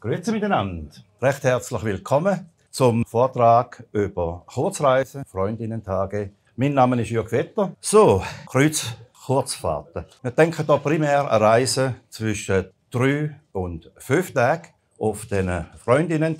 Grüezi miteinander. Recht herzlich willkommen zum Vortrag über Kurzreisen, Freundinnentage. Mein Name ist Jörg Vetter. So, Kreuz Kurzfahrten. Wir denken hier primär an Reisen zwischen drei und fünf Tagen auf den freundinnen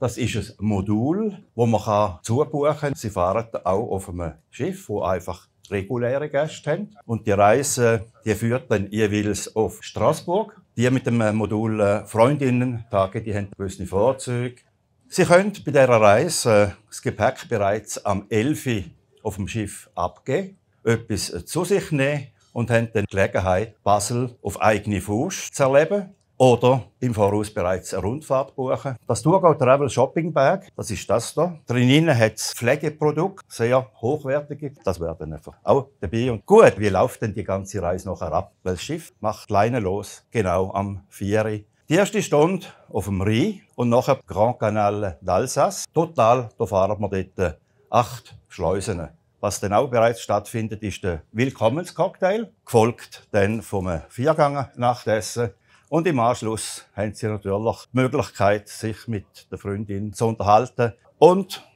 Das ist ein Modul, wo man zubuchen kann. Sie fahren auch auf einem Schiff, wo einfach reguläre Gäste haben. Und die Reise die führt dann jeweils auf Straßburg die mit dem äh, Modul äh, Freundinnen-Tage, die haben gewisse Vorzüge. Sie können bei dieser Reise äh, das Gepäck bereits am 11. auf dem Schiff abgeben, etwas zu sich nehmen und haben dann die Gelegenheit, Basel auf eigene Faust zu erleben oder im Voraus bereits eine Rundfahrt buchen. Das Thurgau Travel Shopping Bag, das ist das da. Drinnen hat es Pflegeprodukte, sehr hochwertige. Das werden einfach auch dabei. Und gut, wie läuft denn die ganze Reise nachher ab? Weil das Schiff macht Leine los, genau am 4. Die erste Stunde auf dem Rhein und nachher Grand Canal d'Alsace. Total, da fahren wir dort äh, acht Schleusen. Was dann auch bereits stattfindet, ist der Willkommenscocktail, gefolgt dann vom Vierganger-Nachtessen und im Anschluss haben sie natürlich die Möglichkeit, sich mit der Freundin zu unterhalten. Und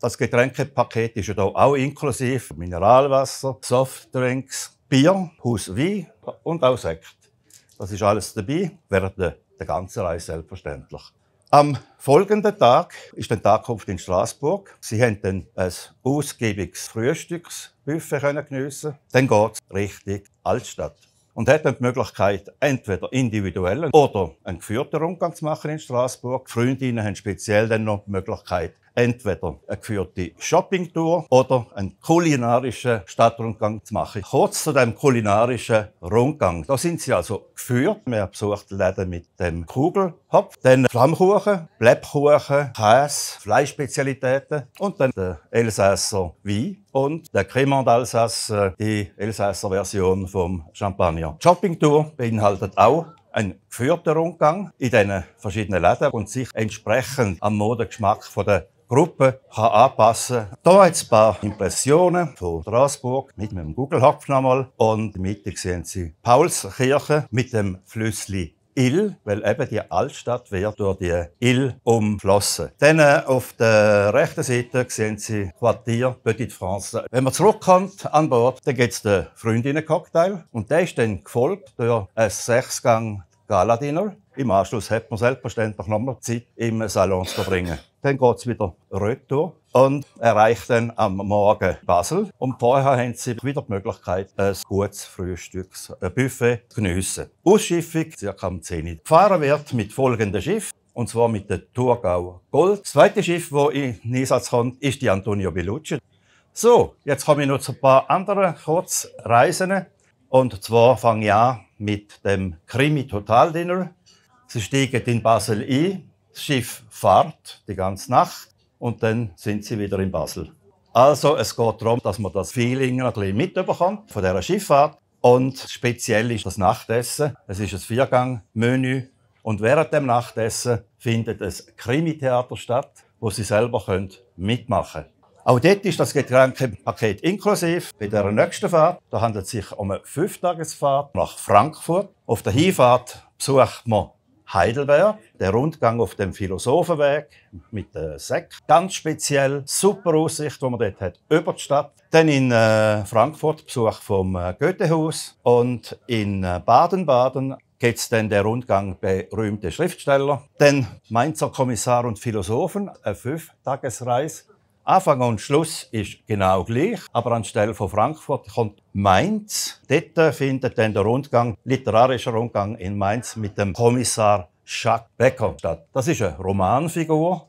das Getränkepaket ist ja da auch inklusiv. Mineralwasser, Softdrinks, Bier, Hauswein und auch Sekt. Das ist alles dabei, während der ganzen Reise selbstverständlich. Am folgenden Tag ist dann die Ankunft in Straßburg. Sie haben dann ein ausgiebiges Frühstücksbuffet geniessen Dann geht es Richtung Altstadt und hätten die Möglichkeit, entweder individuell oder einen geführten Rundgang zu machen in Straßburg. Freundinnen haben speziell dann noch die Möglichkeit, entweder eine geführte Shoppingtour oder einen kulinarischen Stadtrundgang zu machen. Kurz zu dem kulinarischen Rundgang. Da sind sie also geführt. Wir besucht Läden mit dem Kugelhopf, dann Flammkuchen, Bleppkuchen, Käse, Fleischspezialitäten und dann der Elsässer Wein und der Cremant d'Alsace, äh, die Elsässer Version vom Champagner. Die Shoppingtour beinhaltet auch ein geführter Rundgang in diesen verschiedenen Läden und sich entsprechend am Modegeschmack der Gruppe kann anpassen kann. Da jetzt ein paar Impressionen von Straßburg mit einem Google-Hopf nochmal. Und in der Mitte sehen Sie Paulskirche mit dem Flüssli Ill, weil eben die Altstadt wird durch die Ill umflossen. Dann äh, auf der rechten Seite sehen Sie Quartier Petite France. Wenn man zurückkommt an Bord, dann gibt es den Freundinnen-Cocktail und der ist dann gefolgt durch ein Sechsgang Galadiner. Im Anschluss hat man selbstverständlich noch nochmal Zeit, im Salon zu verbringen. Dann geht es wieder retour und erreicht dann am Morgen Basel. Und vorher haben sie wieder die Möglichkeit, ein gutes Frühstücksbuffet zu geniessen. Ausschiffung circa um 10 Uhr. Gefahren wird mit folgendem Schiff und zwar mit der Thurgauer Gold. Das zweite Schiff, das in Einsatz kommt, ist die Antonio Bellucci. So, jetzt komme ich noch zu ein paar anderen Kurzreisen. Und zwar fange ich an mit dem Krimi Total Dinner. Sie steigen in Basel ein Schiff fahrt die ganze Nacht und dann sind sie wieder in Basel. Also es geht darum, dass man das Feeling ein bisschen mitbekommt von dieser Schifffahrt. Und speziell ist das Nachtessen. Es ist ein Viergang-Menü. Und während dem Nachtessen findet ein Krimi-Theater statt, wo sie selber mitmachen können. Auch dort ist das Getränkepaket inklusiv. Bei der nächsten Fahrt da handelt es sich um eine Fünftagesfahrt nach Frankfurt. Auf der Hinfahrt besucht man Heidelberg, der Rundgang auf dem Philosophenweg mit der Sek. Ganz speziell, super Aussicht, die man dort hat, über die Stadt. Dann in äh, Frankfurt Besuch vom äh, Goethehaus und in äh, Baden-Baden äh, gibt es dann der Rundgang berühmte Schriftsteller. Dann Mainzer Kommissar und Philosophen, eine Fünftagesreise Anfang und Schluss ist genau gleich, aber anstelle von Frankfurt kommt Mainz. Dort findet dann der Rundgang, literarischer Rundgang in Mainz mit dem Kommissar Jacques Becker statt. Das ist eine Romanfigur.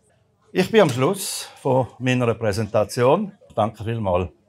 Ich bin am Schluss von meiner Präsentation. Danke vielmals.